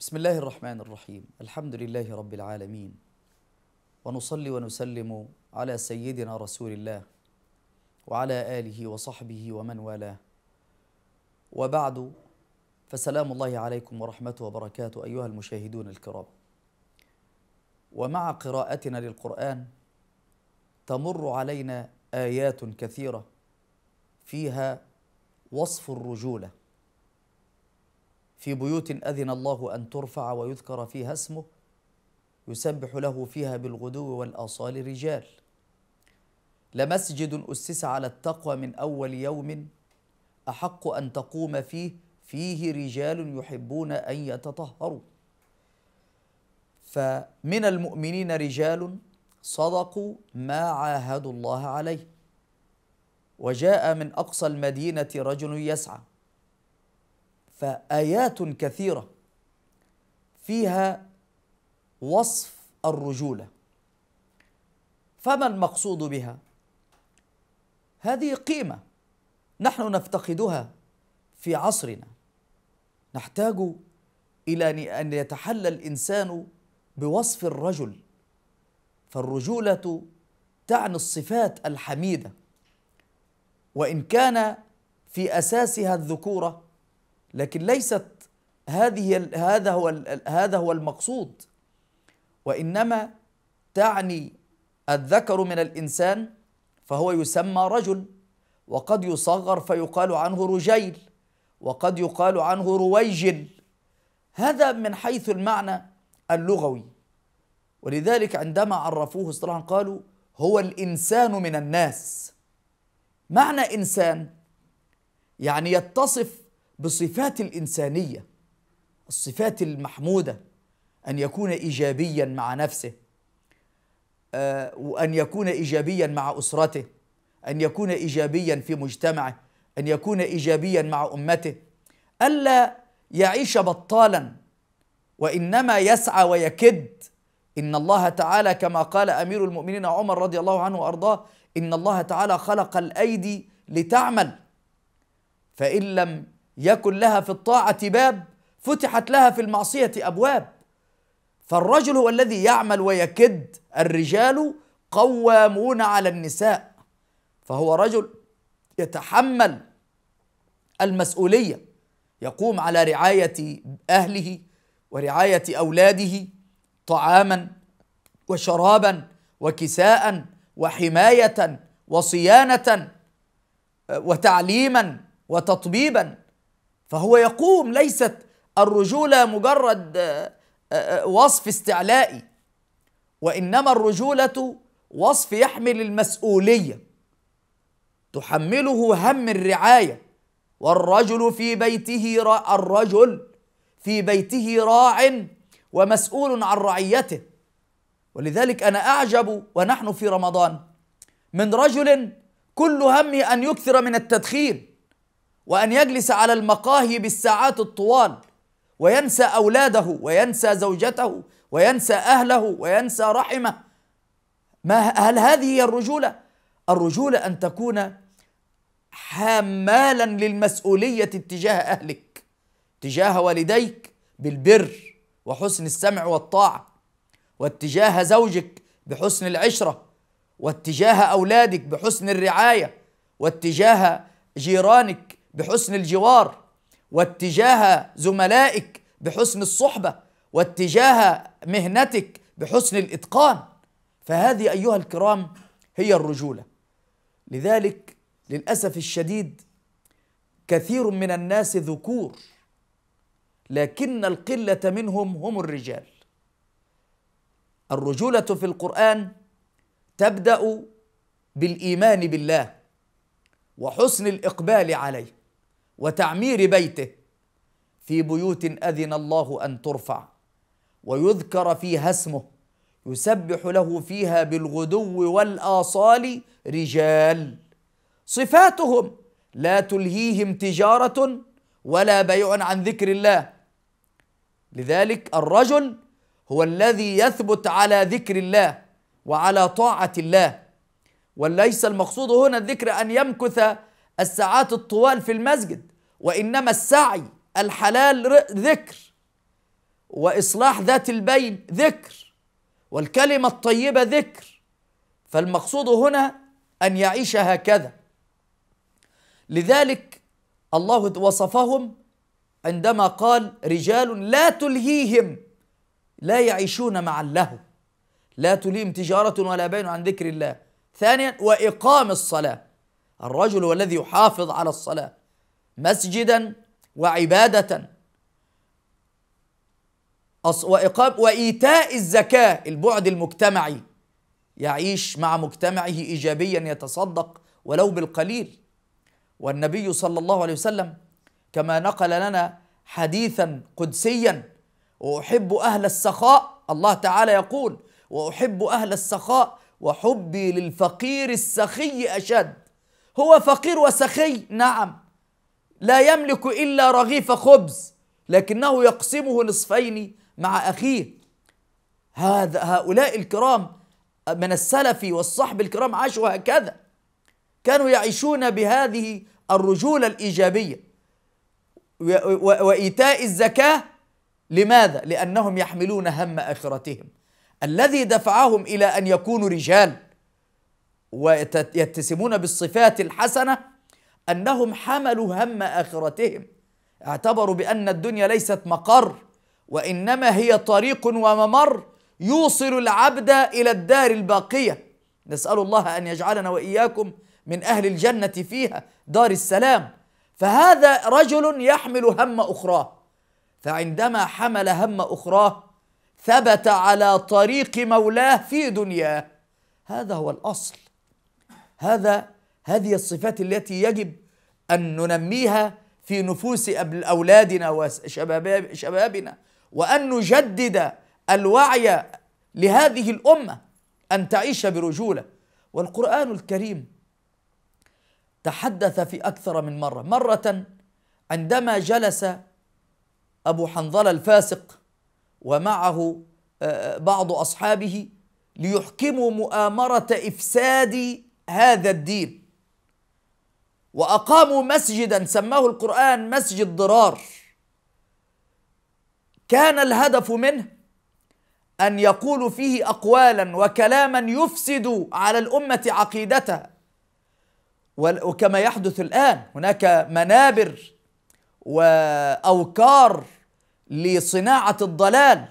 بسم الله الرحمن الرحيم الحمد لله رب العالمين ونصلي ونسلم على سيدنا رسول الله وعلى اله وصحبه ومن والاه وبعد فسلام الله عليكم ورحمته وبركاته ايها المشاهدون الكرام ومع قراءتنا للقران تمر علينا ايات كثيره فيها وصف الرجوله في بيوت أذن الله أن ترفع ويذكر فيها اسمه يسبح له فيها بالغدو والآصال رجال لمسجد أسس على التقوى من أول يوم أحق أن تقوم فيه فيه رجال يحبون أن يتطهروا فمن المؤمنين رجال صدقوا ما عاهدوا الله عليه وجاء من أقصى المدينة رجل يسعى فآيات كثيرة فيها وصف الرجولة فما المقصود بها؟ هذه قيمة نحن نفتقدها في عصرنا نحتاج إلى أن يتحلى الإنسان بوصف الرجل فالرجولة تعني الصفات الحميدة وإن كان في أساسها الذكورة لكن ليست هذه هذا هو هذا هو المقصود وانما تعني الذكر من الانسان فهو يسمى رجل وقد يصغر فيقال عنه رجيل وقد يقال عنه رويجل هذا من حيث المعنى اللغوي ولذلك عندما عرفوه اصطلاحا قالوا هو الانسان من الناس معنى انسان يعني يتصف بصفات الانسانيه الصفات المحموده ان يكون ايجابيا مع نفسه آه، وان يكون ايجابيا مع اسرته ان يكون ايجابيا في مجتمعه ان يكون ايجابيا مع امته الا يعيش بطالا وانما يسعى ويكد ان الله تعالى كما قال امير المؤمنين عمر رضي الله عنه وارضاه ان الله تعالى خلق الايدي لتعمل فان لم يكن لها في الطاعة باب فتحت لها في المعصية أبواب فالرجل هو الذي يعمل ويكد الرجال قوامون على النساء فهو رجل يتحمل المسؤولية يقوم على رعاية أهله ورعاية أولاده طعاما وشرابا وكساء وحماية وصيانة آه، وتعليما وتطبيبا فهو يقوم ليست الرجوله مجرد آه، آه، آه، وصف استعلائي وانما الرجوله وصف يحمل المسؤوليه تحمله هم الرعايه والرجل في بيته را الرجل في بيته راع ومسؤول عن رعيته ولذلك انا اعجب ونحن في رمضان من رجل كل همي ان يكثر من التدخين وأن يجلس على المقاهي بالساعات الطوال وينسى أولاده وينسى زوجته وينسى أهله وينسى رحمه ما هل هذه هي الرجولة؟ الرجولة أن تكون حمالا للمسؤولية اتجاه أهلك تجاه والديك بالبر وحسن السمع والطاعة واتجاه زوجك بحسن العشرة واتجاه أولادك بحسن الرعاية واتجاه جيرانك بحسن الجوار واتجاه زملائك بحسن الصحبه واتجاه مهنتك بحسن الاتقان فهذه ايها الكرام هي الرجوله لذلك للاسف الشديد كثير من الناس ذكور لكن القله منهم هم الرجال الرجوله في القران تبدا بالايمان بالله وحسن الاقبال عليه وتعمير بيته في بيوت اذن الله ان ترفع ويذكر فيها اسمه يسبح له فيها بالغدو والاصال رجال صفاتهم لا تلهيهم تجاره ولا بيع عن ذكر الله لذلك الرجل هو الذي يثبت على ذكر الله وعلى طاعه الله وليس المقصود هنا الذكر ان يمكث الساعات الطوال في المسجد وانما السعي الحلال ذكر واصلاح ذات البين ذكر والكلمه الطيبه ذكر فالمقصود هنا ان يعيش هكذا لذلك الله وصفهم عندما قال رجال لا تلهيهم لا يعيشون مع اللهو لا تلهيهم تجاره ولا بين عن ذكر الله ثانيا واقام الصلاه الرجل هو الذي يحافظ على الصلاة مسجدا وعبادة وإقام وإيتاء الزكاة البعد المجتمعي يعيش مع مجتمعه إيجابيا يتصدق ولو بالقليل والنبي صلى الله عليه وسلم كما نقل لنا حديثا قدسيا وأحب أهل السخاء الله تعالى يقول وأحب أهل السخاء وحبي للفقير السخي أشد هو فقير وسخي نعم لا يملك إلا رغيف خبز لكنه يقسمه نصفين مع أخيه هذا هؤلاء الكرام من السلف والصحب الكرام عاشوا هكذا كانوا يعيشون بهذه الرجولة الإيجابية وإيتاء الزكاة لماذا؟ لأنهم يحملون هم آخرتهم الذي دفعهم إلى أن يكونوا رجال ويتسمون بالصفات الحسنه انهم حملوا هم اخرتهم اعتبروا بان الدنيا ليست مقر وانما هي طريق وممر يوصل العبد الى الدار الباقيه نسال الله ان يجعلنا واياكم من اهل الجنه فيها دار السلام فهذا رجل يحمل هم اخراه فعندما حمل هم اخراه ثبت على طريق مولاه في دنياه هذا هو الاصل هذا هذه الصفات التي يجب أن ننميها في نفوس أولادنا وشبابنا وأن نجدد الوعي لهذه الأمة أن تعيش برجولة والقرآن الكريم تحدث في أكثر من مرة مرة عندما جلس أبو حنظلة الفاسق ومعه بعض أصحابه ليحكموا مؤامرة إفساد هذا الدين واقاموا مسجدا سماه القران مسجد ضرار كان الهدف منه ان يقول فيه اقوالا وكلاما يفسد على الامه عقيدتها وكما يحدث الان هناك منابر واوكار لصناعه الضلال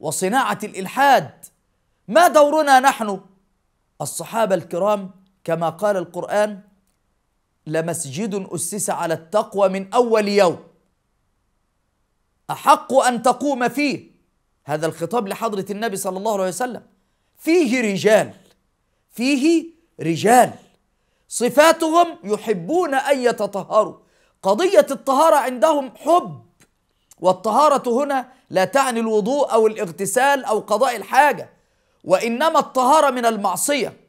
وصناعه الالحاد ما دورنا نحن الصحابه الكرام كما قال القرآن لمسجد أسس على التقوى من أول يوم أحق أن تقوم فيه هذا الخطاب لحضرة النبي صلى الله عليه وسلم فيه رجال فيه رجال صفاتهم يحبون أن يتطهروا قضية الطهارة عندهم حب والطهارة هنا لا تعني الوضوء أو الاغتسال أو قضاء الحاجة وإنما الطهارة من المعصية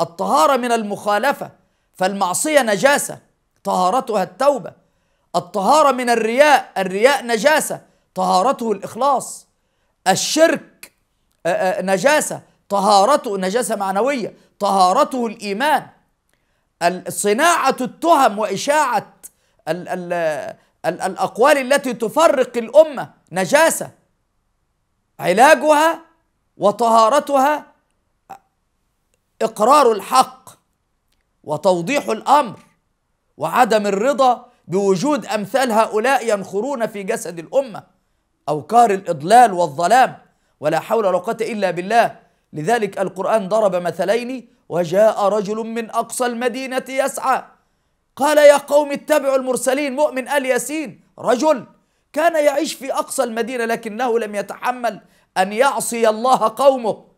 الطهارة من المخالفة فالمعصية نجاسة طهارتها التوبة الطهارة من الرياء الرياء نجاسة طهارته الإخلاص الشرك آه، آه، نجاسة طهارته نجاسة معنوية طهارته الإيمان صناعة التهم وإشاعة الأقوال التي تفرق الأمة نجاسة علاجها وطهارتها اقرار الحق وتوضيح الامر وعدم الرضا بوجود امثال هؤلاء ينخرون في جسد الامه اوكار الاضلال والظلام ولا حول ولا قوه الا بالله لذلك القران ضرب مثلين وجاء رجل من اقصى المدينه يسعى قال يا قوم اتبعوا المرسلين مؤمن ال ياسين رجل كان يعيش في اقصى المدينه لكنه لم يتحمل ان يعصي الله قومه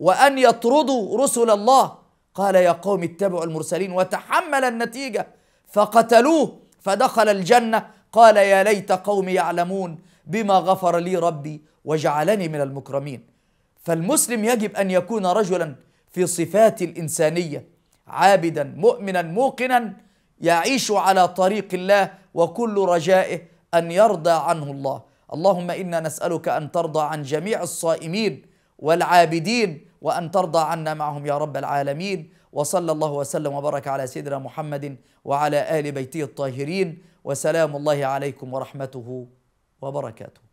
وأن يطردوا رسل الله قال يا قوم اتبعوا المرسلين وتحمل النتيجة فقتلوه فدخل الجنة قال يا ليت قومي يعلمون بما غفر لي ربي وجعلني من المكرمين فالمسلم يجب أن يكون رجلا في صفات الإنسانية عابدا مؤمنا موقنا يعيش على طريق الله وكل رجائه أن يرضى عنه الله اللهم إنا نسألك أن ترضى عن جميع الصائمين والعابدين وأن ترضى عنا معهم يا رب العالمين وصلى الله وسلم وبارك على سيدنا محمد وعلى آل بيته الطاهرين وسلام الله عليكم ورحمته وبركاته